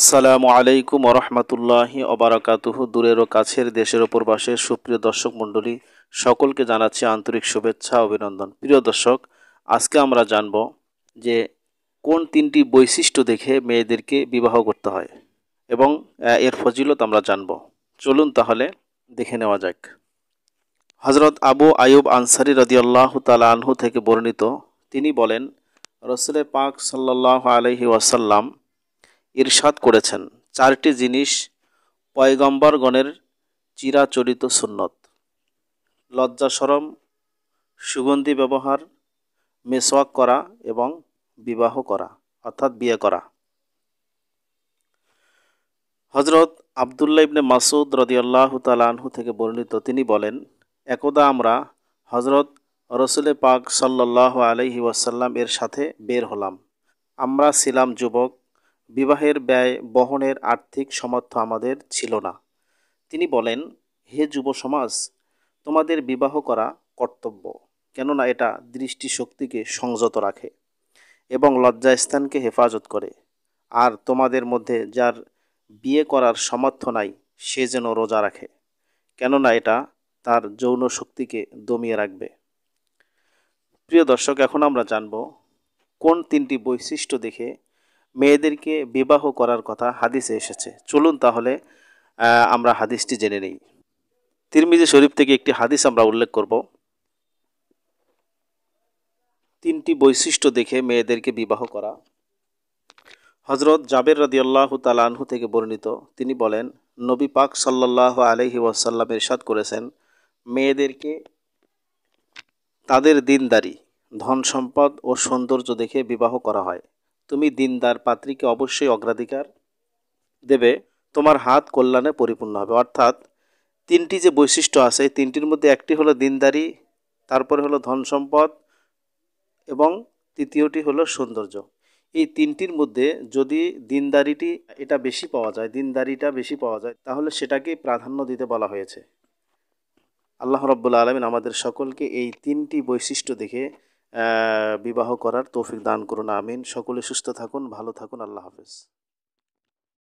আসসালামু আলাইকুম রহমতুল্লাহি অবরাকাতুহ দূরের ও কাছের দেশের ওপর বাসের সুপ্রিয় দর্শক মণ্ডলী সকলকে জানাচ্ছি আন্তরিক শুভেচ্ছা অভিনন্দন প্রিয় দর্শক আজকে আমরা জানব যে কোন তিনটি বৈশিষ্ট্য দেখে মেয়েদেরকে বিবাহ করতে হয় এবং এর ফজিলত আমরা জানব চলুন তাহলে দেখে নেওয়া যাক হজরত আবু আয়ুব আনসারি রদিয়াল্লাহ তালা আনহু থেকে বর্ণিত তিনি বলেন রসুলে পাক সাল্লাহ আলহি ওয়াসাল্লাম ইরশাদ করেছেন চারটি জিনিস পয়গম্বরগণের চিরাচরিত সুন্নত লজ্জাসরম সুগন্ধি ব্যবহার মেসওয়াক করা এবং বিবাহ করা অর্থাৎ বিয়ে করা হজরত আবদুল্লা ইবনে মাসুদ রদিয়াল্লাহ তালাহু থেকে বর্ণিত তিনি বলেন একদা আমরা হজরত রসুলে পাক সাল্লাহ আলহি ওয়াসাল্লাম এর সাথে বের হলাম আমরা ছিলাম যুবক বিবাহের ব্যয় বহনের আর্থিক সামর্থ্য আমাদের ছিল না তিনি বলেন হে যুব সমাজ তোমাদের বিবাহ করা কর্তব্য কেননা এটা দৃষ্টিশক্তিকে সংযত রাখে এবং লজ্জাস্থানকে হেফাজত করে আর তোমাদের মধ্যে যার বিয়ে করার সামর্থ্য নাই সে যেন রোজা রাখে কেননা এটা তার যৌন শক্তিকে দমিয়ে রাখবে প্রিয় দর্শক এখন আমরা জানব কোন তিনটি বৈশিষ্ট্য দেখে মেয়েদেরকে বিবাহ করার কথা হাদিসে এসেছে চলুন তাহলে আমরা হাদিসটি জেনে নিই তিরমিজি শরীফ থেকে একটি হাদিস আমরা উল্লেখ করব তিনটি বৈশিষ্ট্য দেখে মেয়েদেরকে বিবাহ করা হজরত জাবের রদিয়াল্লাহ তালানহু থেকে বর্ণিত তিনি বলেন নবী পাক সাল্লাহ আলহি ওয়াসাল্লাম ইরশাদ করেছেন মেয়েদেরকে তাদের দিনদারি ধন সম্পদ ও সৌন্দর্য দেখে বিবাহ করা হয় তুমি দিনদার পাত্রীকে অবশ্যই অগ্রাধিকার দেবে তোমার হাত কল্যাণে পরিপূর্ণ হবে অর্থাৎ তিনটি যে বৈশিষ্ট্য আছে তিনটির মধ্যে একটি হলো দিনদারি তারপরে হলো ধন সম্পদ এবং তৃতীয়টি হলো সৌন্দর্য এই তিনটির মধ্যে যদি দিনদারিটি এটা বেশি পাওয়া যায় দিনদারিটা বেশি পাওয়া যায় তাহলে সেটাকে প্রাধান্য দিতে বলা হয়েছে আল্লাহ রব্বুল আলমিন আমাদের সকলকে এই তিনটি বৈশিষ্ট্য দেখে বিবাহ করার তৌফিক দান করুন আমিন সকলে সুস্থ থাকুন ভালো থাকুন আল্লাহ হাফেজ